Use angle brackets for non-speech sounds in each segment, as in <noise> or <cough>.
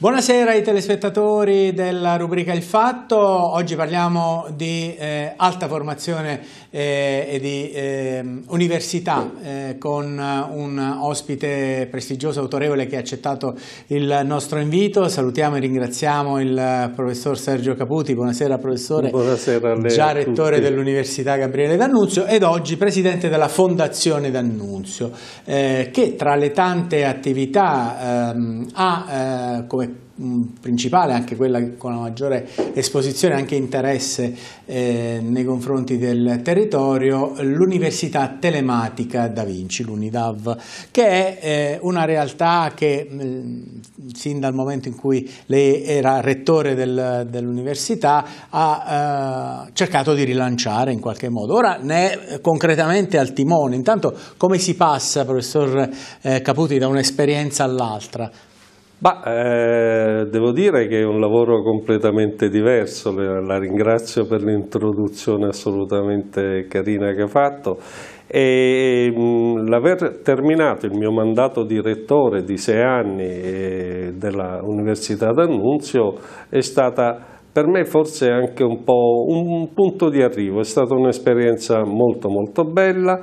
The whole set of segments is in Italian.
Buonasera ai telespettatori della rubrica Il Fatto, oggi parliamo di eh, alta formazione eh, e di ehm, eh, università con eh, un ospite prestigioso, autorevole che ha accettato il nostro invito. Salutiamo e ringraziamo il professor Sergio Caputi, buonasera professore, buonasera a già rettore dell'Università Gabriele D'Annunzio ed oggi presidente della Fondazione D'Annunzio eh, che tra le tante attività ehm, ha eh, come Mm, principale, anche quella con la maggiore esposizione e anche interesse eh, nei confronti del territorio, l'Università Telematica Da Vinci, l'Unidav, che è eh, una realtà che eh, sin dal momento in cui lei era rettore del, dell'università ha eh, cercato di rilanciare in qualche modo. Ora ne è concretamente al timone. Intanto come si passa, professor eh, Caputi, da un'esperienza all'altra? Bah, eh, devo dire che è un lavoro completamente diverso, la ringrazio per l'introduzione assolutamente carina che ha fatto e mm, l'aver terminato il mio mandato di rettore di sei anni eh, dell'Università d'Annunzio è stata per me forse anche un po' un punto di arrivo, è stata un'esperienza molto molto bella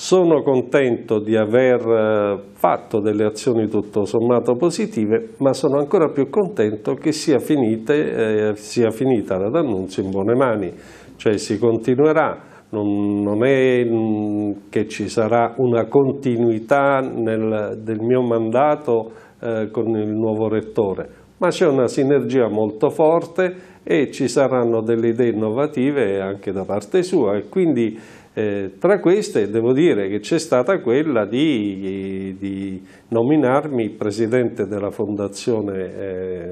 sono contento di aver eh, fatto delle azioni tutto sommato positive, ma sono ancora più contento che sia, finite, eh, sia finita la D'Annunzio in buone mani, cioè si continuerà, non, non è mm, che ci sarà una continuità nel, del mio mandato eh, con il nuovo rettore, ma c'è una sinergia molto forte e ci saranno delle idee innovative anche da parte sua e quindi eh, tra queste devo dire che c'è stata quella di, di, nominarmi presidente della fondazione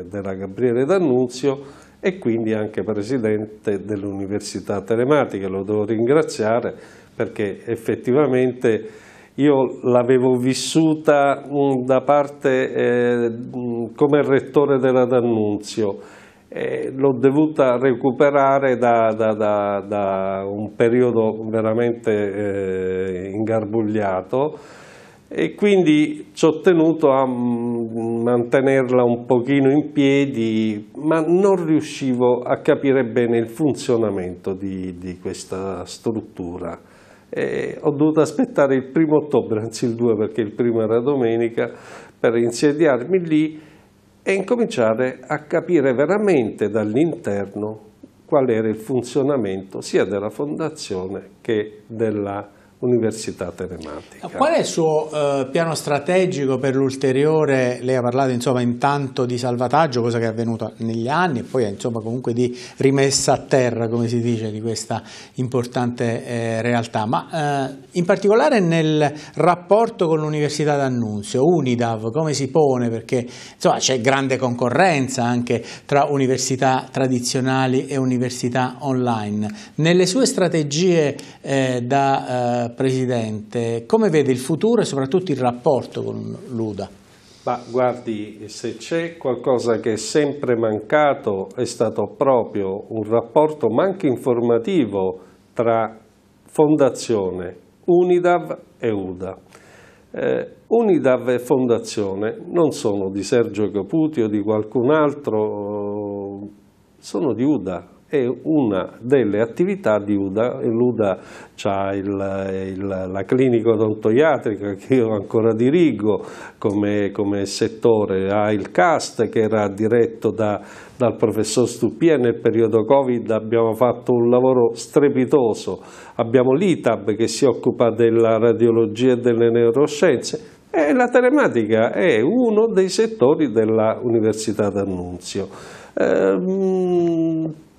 eh, della Gabriele D'Annunzio e quindi anche presidente dell'Università Telematica, lo devo ringraziare perché effettivamente io l'avevo vissuta mh, mm, da parte eh, mh, mm, come rettore della D'Annunzio eh, l'ho dovuta recuperare da, da, da, da, un periodo veramente eh, ingarbugliato e quindi ci ho tenuto a mm, mantenerla un pochino in piedi, ma non riuscivo a capire bene il funzionamento di, di questa struttura. E ho dovuto aspettare il primo ottobre, anzi il 2 perché il primo era domenica, per insediarmi lì e incominciare a capire veramente dall'interno qual era il funzionamento sia della fondazione che della Università Telematica. Qual è il suo eh, piano strategico per l'ulteriore, lei ha parlato insomma intanto di salvataggio, cosa che è avvenuta negli anni e poi insomma comunque di rimessa a terra come si dice di questa importante eh, realtà, ma eh, in particolare nel rapporto con l'Università d'Annunzio, Unidav, come si pone? Perché insomma c'è grande concorrenza anche tra università tradizionali e università online. Nelle sue strategie eh, da eh, Presidente, come vede il futuro e soprattutto il rapporto con l'UDA? Ma guardi, se c'è qualcosa che è sempre mancato è stato proprio un rapporto, ma anche informativo, tra Fondazione, Unidav e UDA. Eh, Unidav e Fondazione non sono di Sergio Caputi o di qualcun altro, sono di UDA, è una delle attività di UDA, Luda, Luda c'ha la clinica odontoiatrica che io ancora dirigo come, come settore, ha il CAST che era diretto da, dal professor Stupia nel periodo Covid abbiamo fatto un lavoro strepitoso, abbiamo l'ITAB che si occupa della radiologia e delle neuroscienze, e la telematica è uno dei settori dell'Università d'Annunzio. Eh,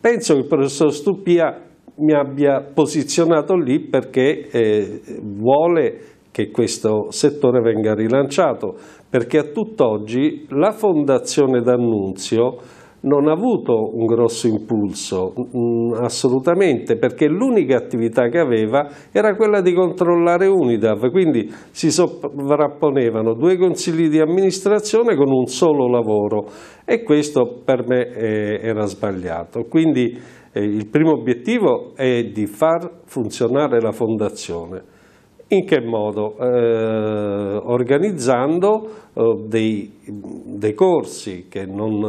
Penso che il professor Stupia mi abbia posizionato lì perché eh, vuole che questo settore venga rilanciato, perché a tutt'oggi la Fondazione D'Annunzio non ha avuto un grosso impulso, mm, assolutamente, perché l'unica attività che aveva era quella di controllare UNIDAV, quindi si sovrapponevano due consigli di amministrazione con un solo lavoro e questo per me eh, era sbagliato. Quindi eh, il primo obiettivo è di far funzionare la fondazione. In che modo? Eh, organizzando eh, dei, dei, corsi che non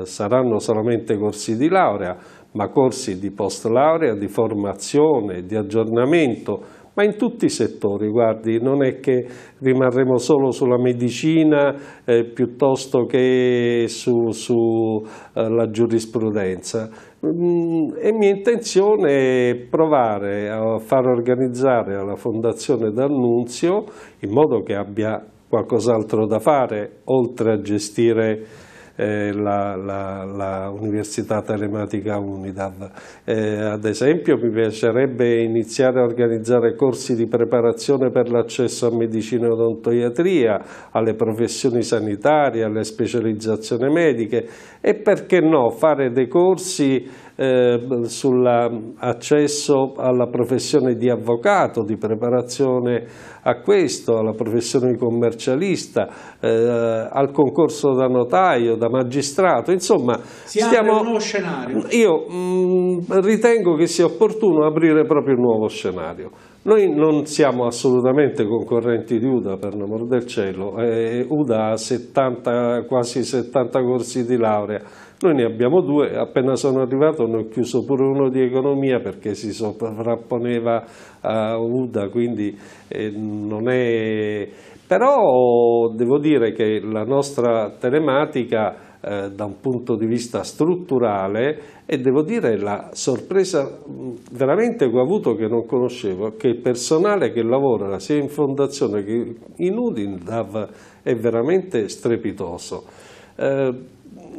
eh, saranno solamente corsi di laurea, ma corsi di post laurea, di formazione, di aggiornamento ma in tutti i settori, guardi, non è che rimarremo solo sulla medicina eh, piuttosto che sulla su, eh, giurisprudenza. Mm, e mia intenzione è provare a far organizzare alla Fondazione D'Annunzio in modo che abbia qualcos'altro da fare oltre a gestire eh, l'Università Telematica Unidad. Eh, ad esempio mi piacerebbe iniziare a organizzare corsi di preparazione per l'accesso a medicina e odontoiatria, alle professioni sanitarie, alle specializzazioni mediche e perché no fare dei corsi eh, sull'accesso alla professione di avvocato, di preparazione a questo, alla professione di commercialista, eh, al concorso da notaio, da magistrato, insomma si stiamo, nuovo scenario. Io mh, mm, ritengo che sia opportuno aprire proprio un nuovo scenario. Noi non siamo assolutamente concorrenti di UDA, per l'amor del cielo, eh, UDA ha 70, quasi 70 corsi di laurea, noi ne abbiamo due, appena sono arrivato ne ho chiuso pure uno di economia perché si sovrapponeva a UDA, quindi eh, non è... Però devo dire che la nostra telematica eh, da un punto di vista strutturale e devo dire la sorpresa veramente che ho avuto che non conoscevo che il personale che lavora sia in fondazione che in Udindav è veramente strepitoso. Eh,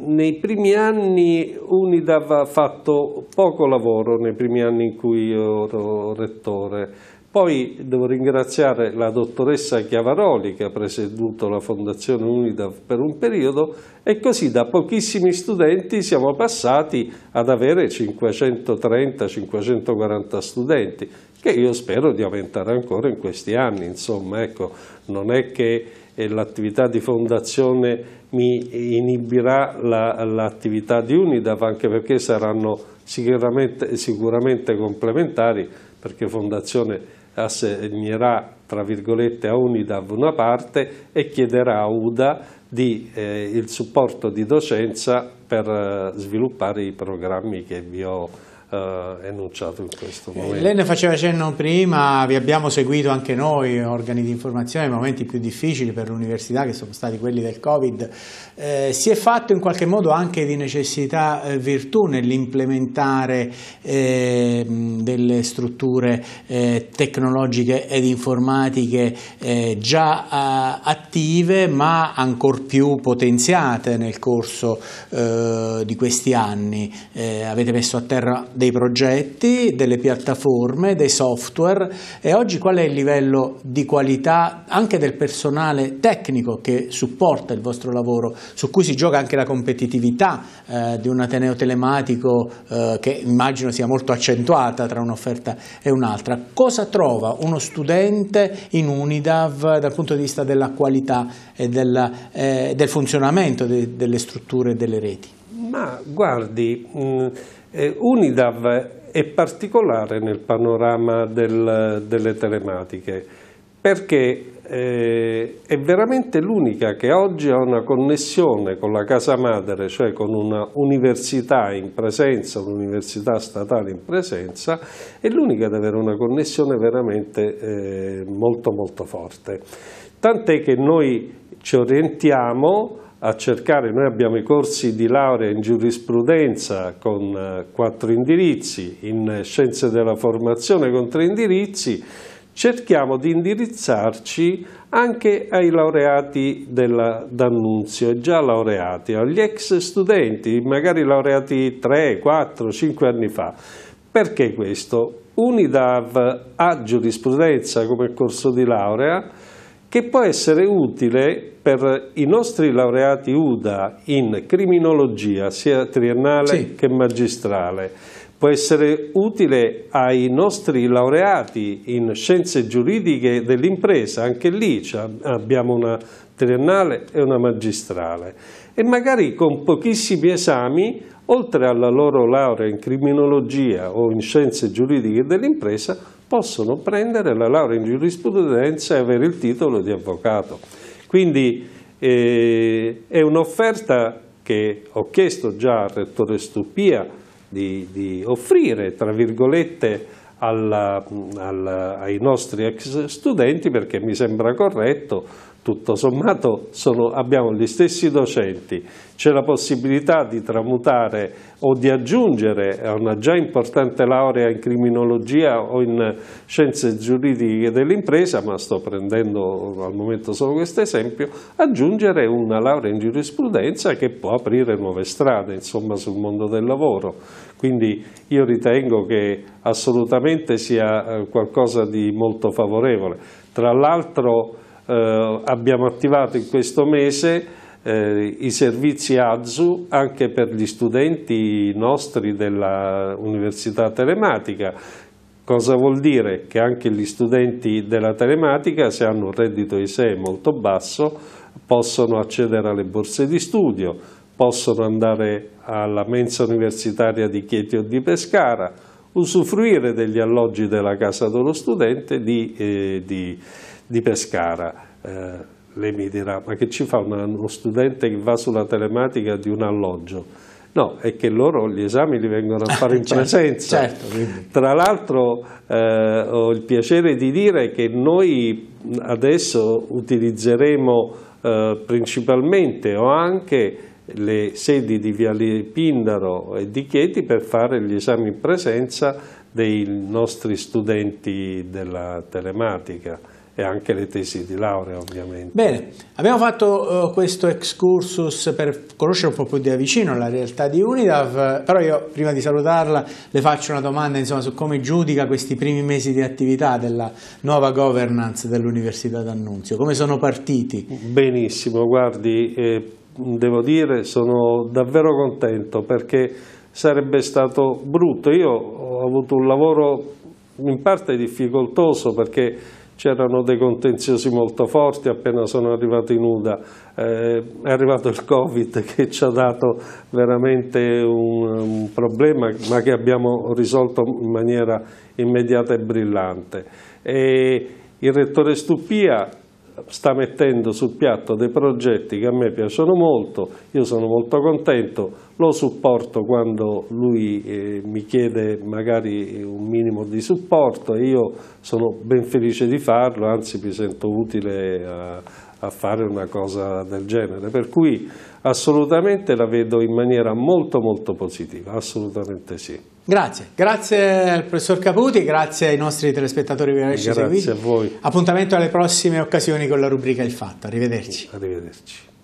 nei primi anni Unidav ha fatto poco lavoro, nei primi anni in cui io ero rettore. Poi devo ringraziare la dottoressa Chiavaroli che ha presieduto la fondazione Unidav per un periodo e così da pochissimi studenti siamo passati ad avere 530-540 studenti che io spero di aumentare ancora in questi anni, insomma, ecco, non è che e l'attività di fondazione mi inibirà l'attività la, di UNIDAF anche perché saranno sicuramente, sicuramente complementari perché fondazione assegnerà tra virgolette a UNIDAV una parte e chiederà a UDA di, eh, il supporto di docenza per eh, sviluppare i programmi che vi ho enunciato eh, in questo eh, momento. Lei ne faceva cenno prima, vi abbiamo seguito anche noi, organi di informazione, nei momenti più difficili per l'università che sono stati quelli del Covid. Eh, si è fatto in qualche modo anche di necessità eh, virtù nell'implementare eh, delle strutture eh, tecnologiche ed informatiche già attive ma ancor più potenziate nel corso di questi anni. avete messo a terra dei progetti, delle piattaforme, dei software e oggi qual è il livello di qualità anche del personale tecnico che supporta il vostro lavoro, su cui si gioca anche la competitività eh, di un Ateneo telematico eh, che immagino sia molto accentuata tra un'offerta e un'altra. Cosa trova uno studente in Unidav dal punto di vista della qualità e della, eh, del funzionamento de, delle strutture e delle reti? Ma guardi, mm, eh, Unidav è particolare nel panorama del, delle telematiche perché eh, è veramente l'unica che oggi ha una connessione con la casa madre, cioè con un'università in presenza, un'università statale in presenza, è l'unica ad avere una connessione veramente eh, molto molto forte. Tant'è che noi ci orientiamo a cercare, noi abbiamo i corsi di laurea in giurisprudenza con eh, quattro indirizzi, in scienze della formazione con tre indirizzi, cerchiamo di indirizzarci anche ai laureati D'Annunzio, già laureati, agli ex studenti, magari laureati 3, 4, 5 anni fa. Perché questo? Unidav ha giurisprudenza come corso di laurea, che può essere utile per i nostri laureati UDA in criminologia, sia triennale sì. che magistrale. Può essere utile ai nostri laureati in scienze giuridiche dell'impresa, anche lì abbiamo una triennale e una magistrale. E magari con pochissimi esami, oltre alla loro laurea in criminologia o in scienze giuridiche dell'impresa, possono prendere la laurea in giurisprudenza e avere il titolo di avvocato. Quindi eh, è un'offerta che ho chiesto già al Rettore Stupia di, di offrire, tra virgolette, alla, alla, ai nostri ex studenti perché mi sembra corretto tutto sommato sono, abbiamo gli stessi docenti, c'è la possibilità di tramutare o di aggiungere a una già importante laurea in criminologia o in scienze giuridiche dell'impresa, ma sto prendendo al momento solo questo esempio, aggiungere una laurea in giurisprudenza che può aprire nuove strade insomma, sul mondo del lavoro. Quindi io ritengo che assolutamente sia eh, qualcosa di molto favorevole. Tra l'altro eh, abbiamo attivato in questo mese eh, i servizi AZU anche per gli studenti nostri dell'Università Telematica. Cosa vuol dire? Che anche gli studenti della telematica, se hanno un reddito di sé molto basso, possono accedere alle borse di studio, possono andare alla mensa universitaria di Chieti o di Pescara, usufruire degli alloggi della casa dello studente di, eh, di di Pescara. Eh, lei mi dirà, ma che ci fa uno studente che va sulla telematica di un alloggio? No, è che loro gli esami li vengono a fare in <laughs> certo, presenza. Certo, Tra l'altro eh, ho il piacere di dire che noi adesso utilizzeremo eh, principalmente o anche le sedi di Viale Pindaro e di Chieti per fare gli esami in presenza dei nostri studenti della telematica e anche le tesi di laurea ovviamente. Bene, abbiamo fatto uh, questo excursus per conoscere un po' più da vicino la realtà di Unidav, però io prima di salutarla le faccio una domanda insomma, su come giudica questi primi mesi di attività della nuova governance dell'Università d'Annunzio, come sono partiti? Benissimo, guardi, eh, devo dire sono davvero contento perché sarebbe stato brutto, io ho avuto un lavoro in parte difficoltoso perché c'erano dei contenziosi molto forti, appena sono arrivati nuda. eh, è arrivato il Covid che ci ha dato veramente un, un problema ma che abbiamo risolto in maniera immediata e brillante. E il rettore Stupia sta mettendo sul piatto dei progetti che a me piacciono molto, io sono molto contento, lo supporto quando lui eh, mi chiede magari un minimo di supporto e io sono ben felice di farlo, anzi mi sento utile a, a fare una cosa del genere, per cui assolutamente la vedo in maniera molto molto positiva, assolutamente sì. Grazie, grazie al professor Caputi, grazie ai nostri telespettatori per averci seguito. Grazie a voi. Appuntamento alle prossime occasioni con la rubrica Il Fatto, arrivederci. Arrivederci.